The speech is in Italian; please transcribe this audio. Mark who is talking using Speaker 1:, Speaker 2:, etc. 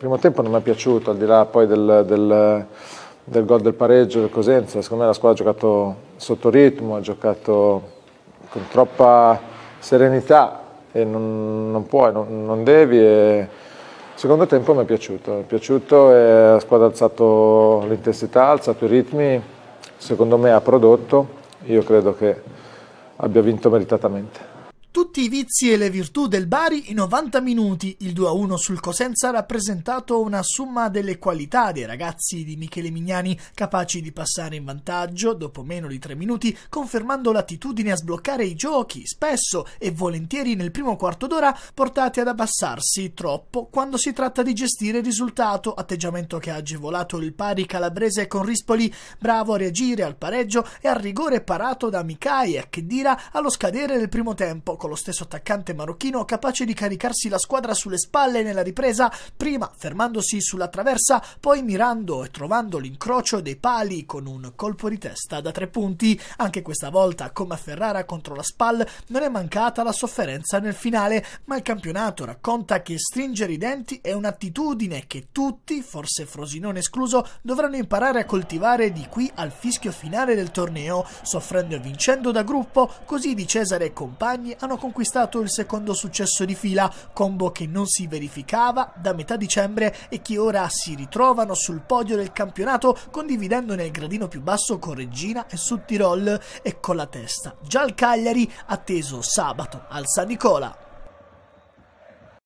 Speaker 1: primo tempo non mi è piaciuto, al di là poi del, del, del gol del pareggio del Cosenza, secondo me la squadra ha giocato sotto ritmo, ha giocato con troppa serenità e non, non puoi, non, non devi. E, secondo tempo mi è piaciuto, mi è piaciuto e la squadra ha alzato l'intensità, ha alzato i ritmi, secondo me ha prodotto, io credo che abbia vinto meritatamente.
Speaker 2: Tutti i vizi e le virtù del Bari in 90 minuti. Il 2-1 sul Cosenza ha rappresentato una somma delle qualità dei ragazzi di Michele Mignani, capaci di passare in vantaggio dopo meno di 3 minuti, confermando l'attitudine a sbloccare i giochi, spesso e volentieri nel primo quarto d'ora portati ad abbassarsi troppo quando si tratta di gestire il risultato, atteggiamento che ha agevolato il pari calabrese con Rispoli, bravo a reagire al pareggio e al rigore parato da Mikai che Akdira allo scadere del primo tempo con lo stesso attaccante marocchino capace di caricarsi la squadra sulle spalle nella ripresa, prima fermandosi sulla traversa, poi mirando e trovando l'incrocio dei pali con un colpo di testa da tre punti. Anche questa volta, come a Ferrara contro la Spal, non è mancata la sofferenza nel finale, ma il campionato racconta che stringere i denti è un'attitudine che tutti, forse Frosinone escluso, dovranno imparare a coltivare di qui al fischio finale del torneo, soffrendo e vincendo da gruppo, così di Cesare e compagni hanno hanno conquistato il secondo successo di fila, combo che non si verificava da metà dicembre e che ora si ritrovano sul podio del campionato condividendone il gradino più basso con Regina e Sud Tirol e con la testa. Già il Cagliari atteso sabato al San Nicola.